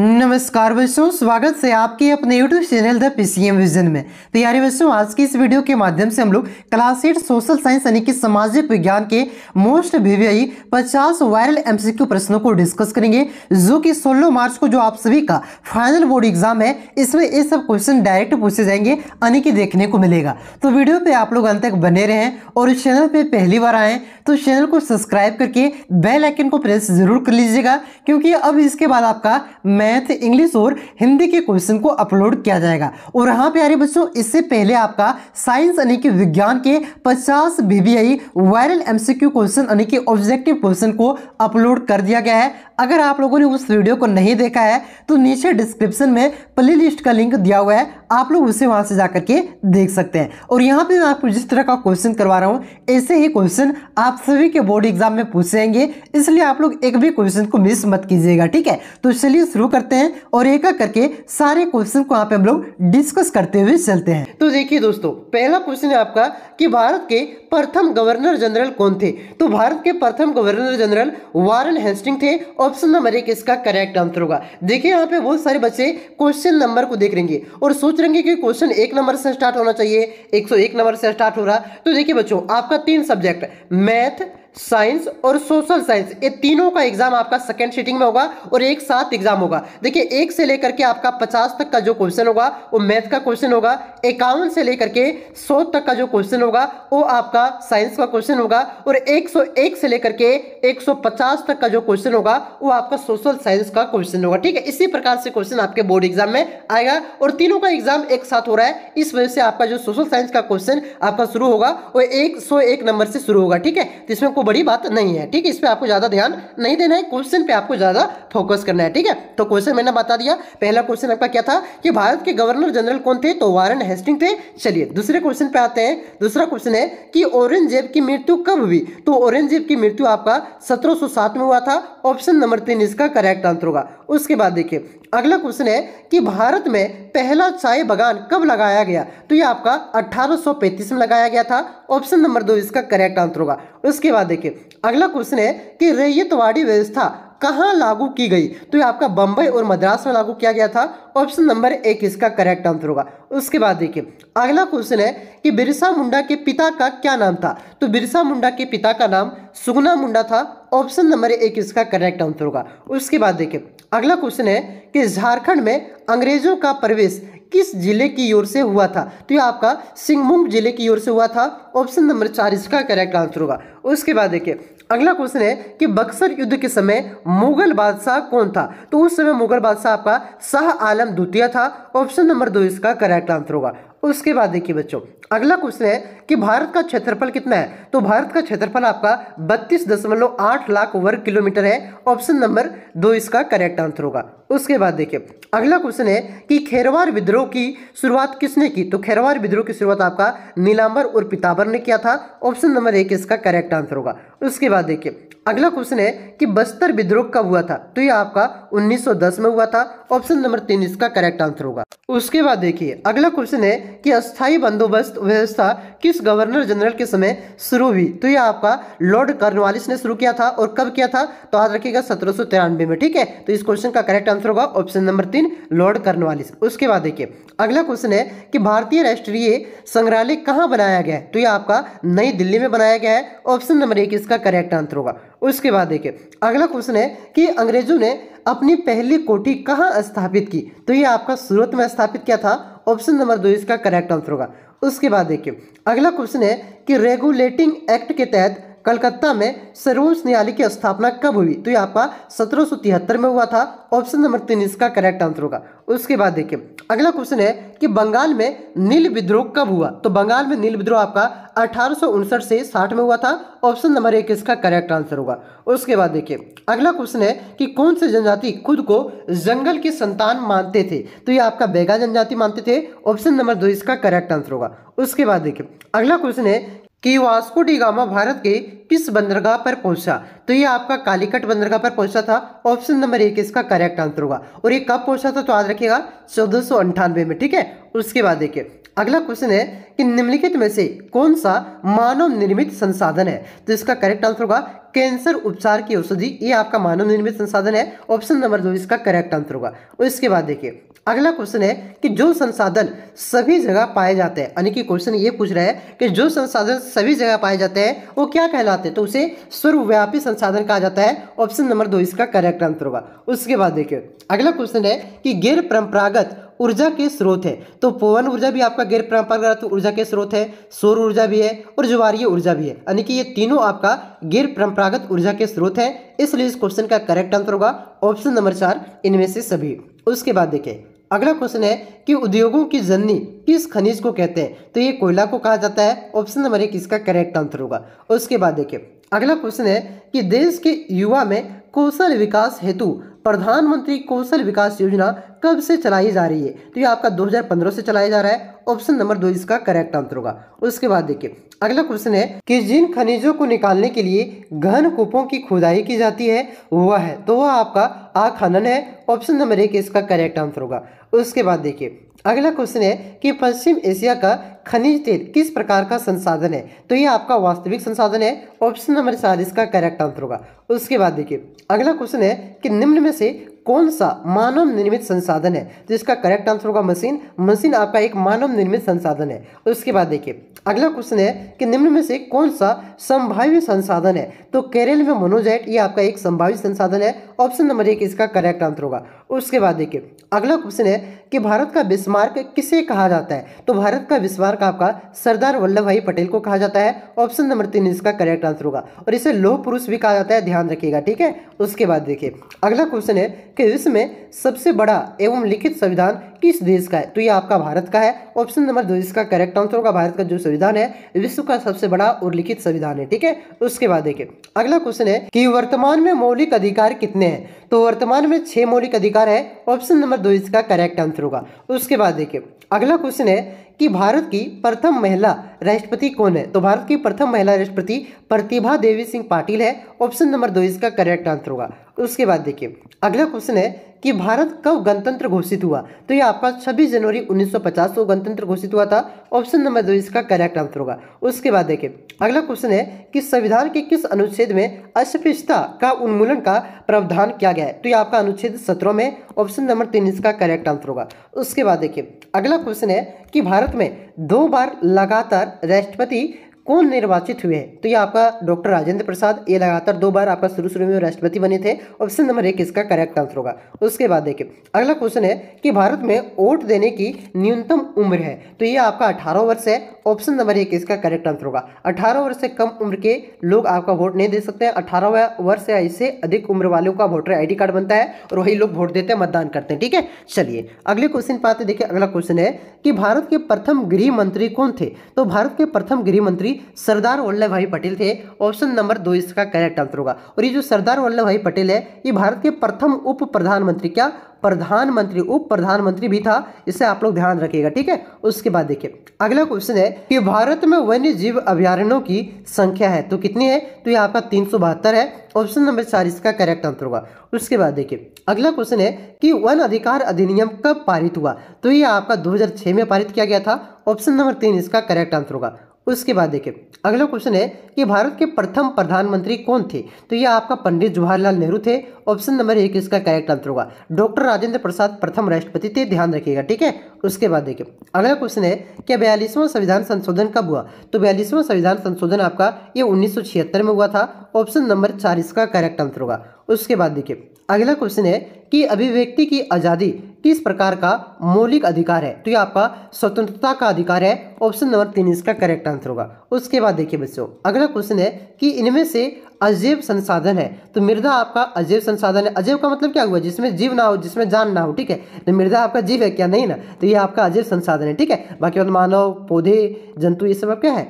नमस्कार बच्चों स्वागत है आपके अपने YouTube channel the PCM vision में तैयारी तो बच्चों आज की इस वीडियो के माध्यम से हम लोग क्लास एट सोशल साइंस यानी कि सामाजिक विज्ञान के मोस्ट वीवीआई 50 वायरल एमसीक्यू प्रश्नों को डिस्कस करेंगे जो कि 16 मार्च को जो आप सभी का फाइनल बोर्ड एग्जाम है इसमें ये इस सब क्वेश्चन डायरेक्ट पूछे जाएंगे यानी कि देखने को मिलेगा तो वीडियो पर आप लोग अंत तक बने रहें और इस चैनल पर पहली बार आएँ तो चैनल को सब्सक्राइब करके बेलाइकन को प्रेस जरूर कर लीजिएगा क्योंकि अब इसके बाद आपका मैथ इंग्लिश और हिंदी के क्वेश्चन को अपलोड किया जाएगा और हाँ प्यारे बच्चों इससे पहले आपका साइंस यानी कि विज्ञान के 50 बीबीआई वायरल एमसीक्यू क्वेश्चन यानी कि ऑब्जेक्टिव क्वेश्चन को अपलोड कर दिया गया है अगर आप लोगों ने उस वीडियो को नहीं देखा है तो नीचे डिस्क्रिप्शन में प्ले लिस्ट का लिंक दिया हुआ है आप लोग उसे वहां से जाकर के देख सकते हैं और यहाँ पे मैं आपको जिस तरह का क्वेश्चन करवा रहा हूँ ऐसे ही क्वेश्चन आप सभी के बोर्ड एग्जाम में पूछेंगे इसलिए आप लोग एक भी क्वेश्चन को मिस मत कीजिएगा ठीक है तो चलिए शुरू करते हैं और एक एक करके सारे क्वेश्चन को यहाँ पे हम लोग डिस्कस करते हुए चलते हैं तो देखिए दोस्तों पहला क्वेश्चन है आपका कि भारत के प्रथम गवर्नर जनरल कौन थे तो भारत के प्रथम गवर्नर जनरल वारन हेस्टिंग थे ऑप्शन नंबर एक इसका करेक्ट आंसर होगा देखिए यहाँ पे बहुत सारे बच्चे क्वेश्चन नंबर को देख रहेंगे और सोच रहेंगे कि क्वेश्चन एक नंबर से स्टार्ट होना चाहिए एक नंबर से स्टार्ट हो रहा तो देखिए बच्चों आपका तीन सब्जेक्ट मैथ साइंस और सोशल साइंस ये तीनों का एग्जाम आपका सेकेंड सीटिंग में होगा और एक साथ एग्जाम होगा देखिए एक से लेकर के आपका पचास तक का जो क्वेश्चन होगा वो मैथ का क्वेश्चन होगा इक्यावन से लेकर के सौ तक का जो क्वेश्चन होगा वो आपका साइंस का क्वेश्चन होगा और एक सौ एक से लेकर के एक सौ पचास तक का जो क्वेश्चन होगा वो आपका सोशल साइंस का क्वेश्चन होगा ठीक है इसी प्रकार से क्वेश्चन आपके बोर्ड एग्जाम में आएगा और तीनों का एग्जाम एक साथ हो रहा है इस वजह से आपका जो सोशल साइंस का क्वेश्चन आपका शुरू होगा वो एक सौ एक नंबर से शुरू होगा ठीक है तो इसमें कोई बड़ी बात नहीं है ठीक है इस पर आपको ज़्यादा ध्यान नहीं देना है क्वेश्चन पे आपको ज़्यादा फोकस करना है ठीक है तो क्वेश्चन मैंने बता दिया पहला क्वेश्चन आपका क्या था कि भारत के गवर्नर जनरल कौन थे तो वारन हेस्टिंग थे चलिए दूसरे क्वेश्चन पे आते हैं दूसरा क्वेश्चन है कि औरंगजेब की मृत्यु कब हुई तो औरंगजेब की मृत्यु आपका 1707 में हुआ था ऑप्शन नंबर तीन इसका करेक्ट आंसर होगा उसके बाद देखिए अगला क्वेश्चन है कि भारत में पहला चाय बगान कब लगाया गया तो ये आपका 1835 में लगाया गया था ऑप्शन नंबर दो इसका करेक्ट आंसर होगा उसके बाद देखिए अगला क्वेश्चन है कि रैयतवाड़ी व्यवस्था कहाँ लागू की गई तो ये आपका बम्बई और मद्रास में लागू किया गया था ऑप्शन नंबर एक इसका करेक्ट आंसर होगा उसके बाद देखिए अगला क्वेश्चन है कि बिरसा मुंडा के पिता का क्या नाम था तो बिरसा मुंडा के पिता का नाम सुगना मुंडा था ऑप्शन नंबर एक इसका करेक्ट आंसर होगा उसके बाद देखिए अगला क्वेश्चन है कि झारखंड में अंग्रेजों का प्रवेश किस जिले की ओर से हुआ था तो ये आपका सिंहभूम जिले की ओर से हुआ था ऑप्शन नंबर चार इसका करेक्ट आंसर होगा उसके बाद देखिए अगला क्वेश्चन है कि बक्सर युद्ध के समय मुगल बादशाह कौन था तो उस समय मुगल बादशाह आपका शाह आलम द्वितीय था ऑप्शन नंबर दो इसका करेक्ट आंसर होगा उसके बाद देखिए बच्चों अगला क्वेश्चन है कि भारत का क्षेत्रफल कितना है तो भारत का क्षेत्रफल आपका बत्तीस दशमलव आठ लाख वर्ग किलोमीटर है ऑप्शन नंबर दो इसका करेक्ट आंसर होगा उसके बाद देखिए अगला क्वेश्चन है कि खेरवार विद्रोह की शुरुआत किसने की तो खेरवार विद्रोह की शुरुआत आपका नीलांबर और पिताबर ने किया था ऑप्शन नंबर एक इसका करेक्ट आंसर होगा उसके बाद देखिए अगला क्वेश्चन है कि बस्तर विद्रोह कब हुआ था तो ये आपका 1910 में हुआ था ऑप्शन नंबर तीन इसका करेक्ट आंसर होगा उसके बाद देखिए अगला क्वेश्चन है कि अस्थायी बंदोबस्त व्यवस्था किस ब्रिटिश गवर्नर जनरल के समय शुरू हुई तो ये आपका लॉर्ड कर्नवालिस ने शुरू किया था और कब किया था तो याद रखिएगा सत्रह में ठीक है तो इस क्वेश्चन का करेक्ट आंसर होगा ऑप्शन नंबर तीन लॉर्ड कर्नवालिस उसके बाद देखिए अगला क्वेश्चन है कि भारतीय राष्ट्रीय संग्रहालय कहाँ बनाया गया है तो ये आपका नई दिल्ली में बनाया गया है ऑप्शन नंबर एक इसका करेक्ट आंसर होगा उसके बाद देखिए अगला क्वेश्चन है कि अंग्रेजों ने अपनी पहली कोठी कहाँ स्थापित की तो ये आपका सूरत में स्थापित किया था ऑप्शन नंबर दो इसका करेक्ट आंसर होगा उसके बाद देखिए अगला क्वेश्चन है कि रेगुलेटिंग एक्ट के तहत कलकत्ता में सर्वोच्च न्यायालय की स्थापना कब हुई तो यह आपका सत्रह में हुआ था ऑप्शन नंबर तीन इसका करेक्ट आंसर होगा उसके बाद देखिए अगला क्वेश्चन है कि बंगाल में नील विद्रोह कब हुआ तो बंगाल में नील विद्रोह आपका अठारह से साठ में हुआ था ऑप्शन नंबर एक इसका करेक्ट आंसर होगा उसके बाद देखिए अगला क्वेश्चन है कि कौन से जनजाति खुद को जंगल के संतान मानते थे तो ये आपका बेगा जनजाति मानते थे ऑप्शन नंबर दो इसका करेक्ट आंसर होगा उसके बाद देखिए अगला क्वेश्चन है कि वास्को डिगामा भारत के किस बंदरगाह पर पहुंचा तो ये आपका कालीकट बंदरगाह पर पहुंचा था ऑप्शन नंबर एक इसका करेक्ट आंसर होगा और ये कब पहुंचा था तो याद रखिएगा चौदह में ठीक है उसके बाद देखिए अगला क्वेश्चन है कि निम्नलिखित में से कौन सा मानव निर्मित संसाधन है तो इसका करेक्ट आंसर होगा कैंसर उपचार की औषधि ये आपका मानव निर्मित संसाधन है ऑप्शन नंबर दो इसका करेक्ट आंसर होगा और इसके बाद देखिए अगला क्वेश्चन है कि जो संसाधन सभी जगह पाए जाते हैं यानी कि क्वेश्चन ये पूछ रहा है कि जो संसाधन सभी जगह पाए जाते हैं वो क्या कहलाते हैं तो उसे सर्वव्यापी संसाधन कहा जाता है ऑप्शन नंबर दो इसका करेक्ट आंसर होगा उसके बाद देखिए अगला क्वेश्चन है कि गैर परंपरागत ऊर्जा के स्रोत है तो पवन ऊर्जा भी आपका गैर परंपरागत ऊर्जा के स्रोत है सौर ऊर्जा भी है और ज्वारीय ऊर्जा भी है यानी कि ये तीनों आपका गैर परंपरागत ऊर्जा के स्रोत है इसलिए इस क्वेश्चन का करेक्ट आंसर होगा ऑप्शन नंबर चार इनमें से सभी उसके बाद देखें अगला क्वेश्चन है कि उद्योगों की जननी किस खनिज को कहते हैं तो ये कोयला को कहा जाता है ऑप्शन नंबर एक इसका करेक्ट आंसर होगा उसके बाद देखिए अगला क्वेश्चन है कि देश के युवा में कौशल विकास हेतु प्रधानमंत्री कौशल विकास योजना कब से चलाई जा रही है तो ये आपका 2015 से चलाया जा रहा है ऑप्शन नंबर दो इसका करेक्ट आंसर होगा उसके बाद देखिए अगला क्वेश्चन है कि जिन खनिजों को निकालने के लिए घन कूपों की खुदाई की जाती है वह है तो वह आपका आ खनन है ऑप्शन नंबर एक इसका करेक्ट आंसर होगा उसके बाद देखिए अगला क्वेश्चन है कि पश्चिम एशिया का खनिज तेल किस प्रकार का संसाधन है तो ये आपका वास्तविक संसाधन है ऑप्शन नंबर चार इसका करेक्ट आंसर होगा उसके बाद देखिए अगला क्वेश्चन है कि निम्न में से कौन सा मानव निर्मित संसाधन है तो इसका करेक्ट आंसर होगा मशीन मशीन आपका एक मानव निर्मित संसाधन है और उसके बाद देखिए अगला क्वेश्चन है कि निम्न में से कौन सा संभाव्य संसाधन है तो केरल में मोनोजाइट ये आपका एक संभावित संसाधन है ऑप्शन नंबर एक इसका करेक्ट आंसर होगा उसके बाद देखिए अगला क्वेश्चन है कि भारत का बिस्मार्क किसे कहा जाता है तो भारत का बिस्मार्क आपका सरदार वल्लभ भाई पटेल को कहा जाता है ऑप्शन नंबर तीन इसका करेक्ट आंसर होगा और इसे लोह पुरुष भी कहा जाता है ध्यान रखिएगा ठीक है उसके बाद देखिए अगला क्वेश्चन है कि विश्व में सबसे बड़ा एवं लिखित संविधान किस देश का है तो ये आपका भारत का है ऑप्शन नंबर दो इसका करेक्ट आंसर होगा भारत का जो संविधान है विश्व का सबसे बड़ा और लिखित संविधान है ठीक है उसके बाद देखिए अगला क्वेश्चन है कि वर्तमान में मौलिक अधिकार कितने हैं तो वर्तमान में छह मौलिक अधिकार है ऑप्शन नंबर दो इसका करेक्ट आंसर होगा उसके बाद देखिए अगला क्वेश्चन है कि भारत की प्रथम महिला राष्ट्रपति कौन है तो भारत की प्रथम महिला राष्ट्रपति प्रतिभा देवी सिंह पाटिल है ऑप्शन नंबर दो इसका करेक्ट आंसर होगा उसके बाद देखिए अगला क्वेश्चन है कि भारत कब गणतंत्र घोषित हुआ तो ये आपका 26 जनवरी 1950 को गणतंत्र घोषित हुआ था ऑप्शन नंबर दो इसका करेक्ट आंसर होगा उसके बाद देखिए अगला क्वेश्चन है कि संविधान के किस अनुच्छेद में अस्पृश्यता का उन्मूलन का प्रावधान किया गया है तो ये आपका अनुच्छेद सत्रह में ऑप्शन नंबर तीन इसका करेक्ट आंसर होगा उसके बाद देखिए अगला क्वेश्चन है कि भारत में दो बार लगातार राष्ट्रपति कौन निर्वाचित हुए हैं तो ये आपका डॉक्टर राजेंद्र प्रसाद ये लगातार दो बार आपका शुरू शुरू में राष्ट्रपति बने थे ऑप्शन नंबर एक इसका करेक्ट आंसर होगा उसके बाद देखिए अगला क्वेश्चन है कि भारत में वोट देने की न्यूनतम उम्र है तो ये आपका अठारह वर्ष है ऑप्शन नंबर एक इसका करेक्ट आंसर होगा अठारह वर्ष से कम उम्र के लोग आपका वोट नहीं दे सकते हैं अठारह वर्ष या इससे अधिक उम्र वालों का वोटर आई कार्ड बनता है और वही लोग वोट देते हैं मतदान करते हैं ठीक है चलिए अगले क्वेश्चन पाते देखिए अगला क्वेश्चन है कि भारत के प्रथम गृह मंत्री कौन थे तो भारत के प्रथम गृह मंत्री सरदार वल्लभ भाई पटेल थे ऑप्शन नंबर दो इसका करेक्ट आंसर होगा और ये जो सरदार वल्लभ भाई पटेल है ये भारत के प्रथम उप प्रधानमंत्री क्या प्रधानमंत्री उप प्रधानमंत्री भी था इसे आप लोग ध्यान रखिएगा ठीक है उसके बाद देखिए अगला क्वेश्चन है कि भारत में वन्य जीव अभ्यारण्यों की संख्या है तो कितनी है तो ये आपका तीन है ऑप्शन नंबर चार इसका करेक्ट आंसर होगा उसके बाद देखिए अगला क्वेश्चन है कि वन अधिकार अधिनियम कब पारित हुआ तो ये आपका 2006 में पारित किया गया था ऑप्शन नंबर तीन इसका करेक्ट आंसर होगा उसके बाद देखिए अगला क्वेश्चन है कि भारत के प्रथम प्रधानमंत्री कौन थे तो ये आपका पंडित जवाहरलाल नेहरू थे ऑप्शन नंबर एक इसका करेक्ट आंसर होगा डॉक्टर राजेंद्र प्रसाद प्रथम राष्ट्रपति थे ध्यान रखिएगा ठीक है उसके बाद देखिए अगला क्वेश्चन है कि बयालीसवां संविधान संशोधन कब हुआ तो बयालीसवां संविधान संशोधन आपका ये उन्नीस में हुआ था ऑप्शन नंबर चार इसका करेक्ट आंसर होगा उसके बाद देखिए अगला क्वेश्चन है कि अभिव्यक्ति की आज़ादी किस प्रकार का मौलिक अधिकार है तो ये आपका स्वतंत्रता का अधिकार है ऑप्शन नंबर तीन इसका करेक्ट आंसर होगा उसके बाद देखिए बच्चों अगला क्वेश्चन है कि इनमें से अजैव संसाधन है तो मृदा आपका अजैव संसाधन है अजैव का मतलब क्या हुआ जिसमें जीव ना हो जिसमें जान ना हो ठीक है तो मृदा आपका जीव है क्या नहीं ना तो ये आपका अजैव संसाधन है ठीक है बाकी मानव पौधे जंतु ये सब क्या है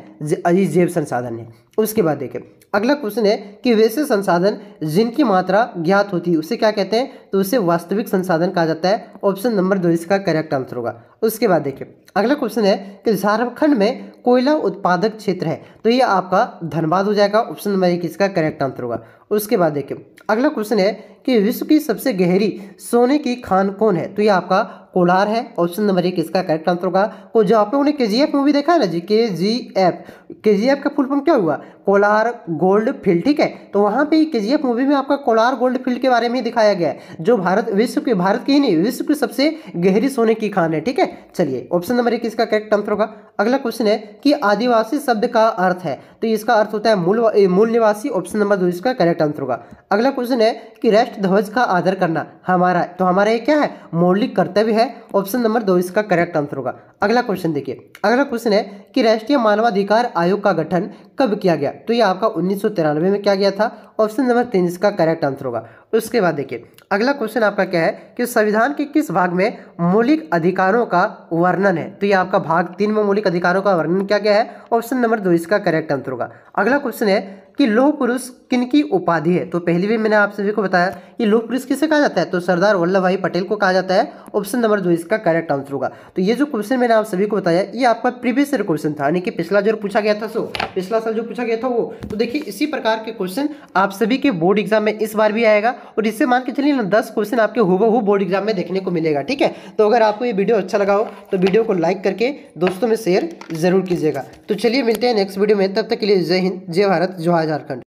ये संसाधन है उसके बाद देखें अगला क्वेश्चन है कि वैसे संसाधन जिनकी मात्रा ज्ञात होती है उसे क्या कहते हैं तो उसे वास्तविक संसाधन कहा जाता है ऑप्शन नंबर दो इसका करेक्ट आंसर होगा उसके बाद देखिए अगला क्वेश्चन है कि झारखंड में कोयला उत्पादक क्षेत्र है तो ये आपका धनबाद हो जाएगा ऑप्शन नंबर एक इसका करेक्ट आंसर होगा उसके बाद देखिए अगला क्वेश्चन है कि विश्व की सबसे गहरी सोने की खान कौन है तो ये आपका कोलार है ऑप्शन नंबर एक इसका करेक्ट आंसर होगा तो जो आप लोगों ने के मूवी देखा है ना जी के G F K G F का फुल फॉर्म क्या हुआ कोलार गोल्ड फील्ड ठीक है तो वहाँ पे के जी एफ मूवी में आपका कोलार गोल्ड फील्ड के बारे में दिखाया गया है जो भारत विश्व के भारत की ही नहीं विश्व की सबसे गहरी सोने की खान है ठीक है चलिए ऑप्शन नंबर एक इसका करेक्ट आंसर होगा अगला क्वेश्चन है कि आदिवासी शब्द का अर्थ है तो इसका अर्थ होता है मूल मूल निवासी ऑप्शन नंबर दो इसका करेक्ट आंसर होगा अगला क्वेश्चन है कि राष्ट्र ध्वज का आदर करना हमारा तो हमारा ये क्या है मौलिक कर्तव्य है ऑप्शन नंबर दो इसका करेक्ट आंसर होगा अगला क्वेश्चन देखिए अगला क्वेश्चन है कि राष्ट्रीय मानवाधिकार आयोग का गठन कब किया गया तो ये आपका उन्नीस में किया गया था ऑप्शन नंबर तीन इसका करेक्ट आंसर होगा उसके बाद देखिए अगला क्वेश्चन आपका क्या है कि संविधान के किस भाग में मौलिक अधिकारों का वर्णन है तो ये आपका भाग तीन में मौलिक अधिकारों का वर्णन क्या क्या है ऑप्शन नंबर दो इसका करेक्ट आंसर होगा अगला क्वेश्चन है कि लोह पुरुष किनकी उपाधि है तो पहली भी मैंने आप सभी को बताया कि लोह पुरुष किसे कहा जाता है तो सरदार वल्लभ भाई पटेल को कहा जाता है ऑप्शन नंबर दो इसका करेक्ट आंसर होगा तो ये जो क्वेश्चन मैंने आप सभी को बताया ये आपका प्रीवियस ईयर क्वेश्चन था यानी कि पिछला जो पूछा गया था सो पिछला साल जो पूछा गया था वो तो देखिए इसी प्रकार के क्वेश्चन आप सभी के बोर्ड एग्जाम में इस बार भी आएगा और इससे मान के चलिए ना दस क्वेश्चन आपके हुबहू बोर्ड एग्जाम में देखने को मिलेगा ठीक है तो अगर आपको ये वीडियो अच्छा लगा हो तो वीडियो को लाइक करके दोस्तों में शेयर जरूर कीजिएगा तो चलिए मिलते हैं नेक्स्ट वीडियो में तब तक के लिए जय हिंद जय भारत जोहार झारखंड